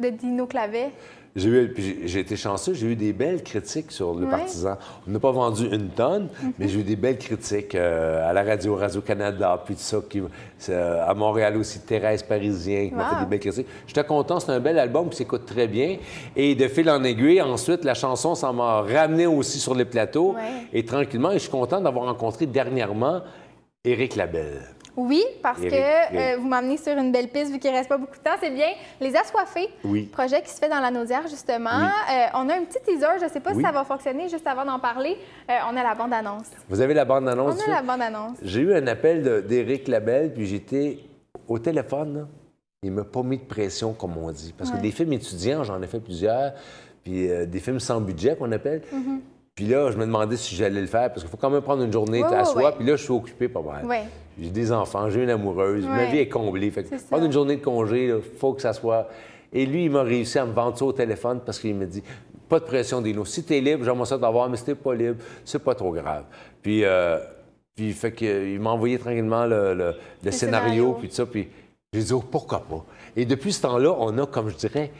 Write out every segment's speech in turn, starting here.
de Dino Clavet? J'ai été chanceux, j'ai eu des belles critiques sur Le Partisan. On n'a pas vendu une tonne, mais j'ai eu des belles critiques euh, à la radio, Radio-Canada, puis tout ça, euh, à Montréal aussi, Thérèse Parisien qui m'a fait des belles critiques. J'étais content, c'est un bel album qui s'écoute très bien. Et de fil en aiguille, ensuite, la chanson, ça m'a ramené aussi sur les plateaux. Et tranquillement, et je suis content d'avoir rencontré dernièrement Éric Labelle. Oui, parce que euh, vous m'amenez sur une belle piste vu qu'il ne reste pas beaucoup de temps. C'est bien Les Assoiffés, projet qui se fait dans la Naudière, justement. Euh, on a un petit teaser, je ne sais pas si ça va fonctionner juste avant d'en parler. Euh, on a la bande-annonce. Vous avez la bande-annonce? On a la bande-annonce. J'ai eu un appel d'Éric Labelle, puis j'étais au téléphone. Il ne m'a pas mis de pression, comme on dit. Parce que des films étudiants, j'en ai fait plusieurs, puis des films sans budget qu'on appelle. Mm-hmm. Puis là, je me demandais si j'allais le faire, parce qu'il faut quand même prendre une journée, à soi, puis là, je suis occupé pas mal. Oui, j'ai des enfants, j'ai une amoureuse, ma vie est comblée. Fait a une journée de congé, il faut que ça soit. Et lui, il m'a réussi à me vendre ça au téléphone parce qu'il me dit pas de pression, Dino. Si t'es libre, j'aimerais ça t'avoir, mais si t'es pas libre, c'est pas trop grave. Puis, euh, fait euh, m'a envoyé tranquillement le, scénario, puis tout ça. Puis j'ai dit, oh, pourquoi pas? Et depuis ce temps-là, on a, comme je dirais,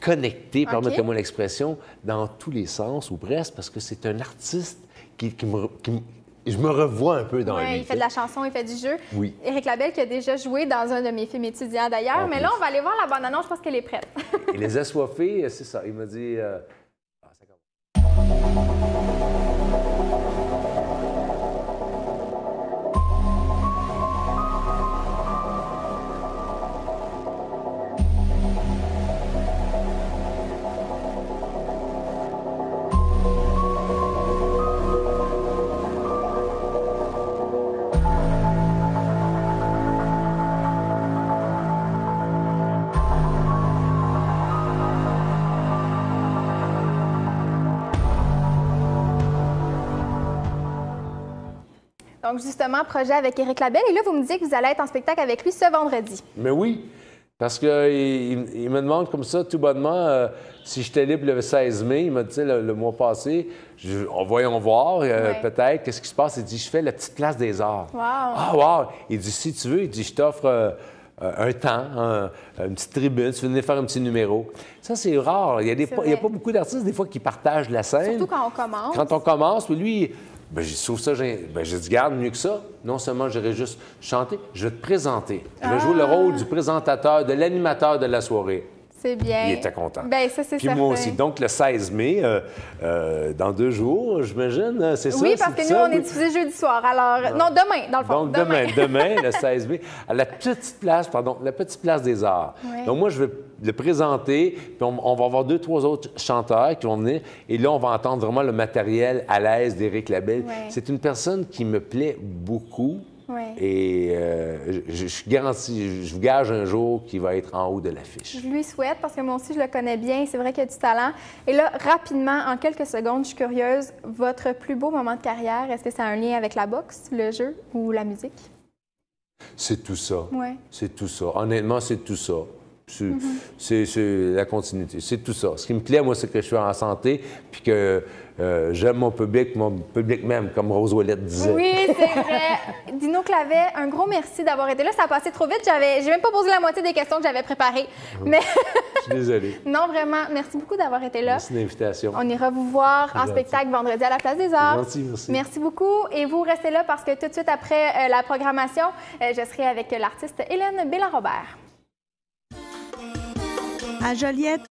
connecté, permettez-moi l'expression, dans tous les sens, ou presque, parce que c'est un artiste qui, me, qui, je me revois un peu dans Il fait de la chanson, il fait du jeu. Oui. Éric Labelle qui a déjà joué dans un de mes films étudiants d'ailleurs. Mais là, on va aller voir la bande-annonce, je pense qu'elle est prête. Il les assoiffés, euh, c'est ça. Il m'a dit euh, Donc, justement, projet avec Éric Labelle. Et là, vous me dites que vous allez être en spectacle avec lui ce vendredi. Mais oui, parce qu'il il, me demande comme ça, tout bonnement, euh, si j'étais libre le 16 mai. Il m'a dit, le, mois passé, oh, voyons voir, euh, peut-être, qu'est-ce qui se passe. Il dit, je fais la petite classe des arts. Wow. Ah, wow! Il dit, si tu veux, il dit, je t'offre. Euh, un temps, une petite tribune, tu viens faire un petit numéro. Ça, c'est rare. Il n'y a, a, pas beaucoup d'artistes, des fois, qui partagent la scène. Surtout quand on commence. Quand on commence, lui, ben, je ça Ben, garde, mieux que ça. Non seulement j'aurais juste chanter, je vais te présenter. Je vais ah! jouer le rôle du présentateur, de l'animateur de la soirée. C'est bien. Il était content. Bien, ça, c'est Puis moi aussi. Donc, le 16 mai, euh, euh, dans deux jours, j'imagine, hein, c'est ça? Oui, parce que nous, on est diffusé jeudi soir. Alors, ah. non. demain, dans le fond. Donc, demain, demain, le 16 mai, à la petite place, pardon, la petite place des arts. Donc, moi, je vais le présenter, puis on, va avoir deux, trois autres chanteurs qui vont venir, et là, on va entendre vraiment le matériel à l'aise d'Éric Labelle. C'est une personne qui me plaît beaucoup et euh, je, je, garantis, je vous gage un jour qu'il va être en haut de l'affiche. Je lui souhaite parce que moi aussi, je le connais bien. C'est vrai qu'il a du talent. Et là, rapidement, en quelques secondes, je suis curieuse, votre plus beau moment de carrière, est-ce que ça a un lien avec la boxe, le jeu ou la musique? C'est tout ça. Ouais. C'est tout ça. Honnêtement, c'est tout ça. C'est mhm. la continuité. C'est tout ça. Ce qui me plaît, moi, c'est que je suis en santé, puis que euh, j'aime mon public, mon public même, comme Rose Ouellette disait. Oui, c'est vrai. Dino Clavet, un gros merci d'avoir été là. Ça a passé trop vite. J'avais, j'ai même pas posé la moitié des questions que j'avais préparées. Mhm. Mais... je suis désolée. Non, vraiment. Merci beaucoup d'avoir été là. Merci l'invitation. On ira vous voir en spectacle vendredi à la Place des Arts. Merci, merci. Merci beaucoup. Et vous restez là parce que tout de suite après euh, la programmation, euh, je serai avec l'artiste Hélène Bélarobert. robert à Joliette,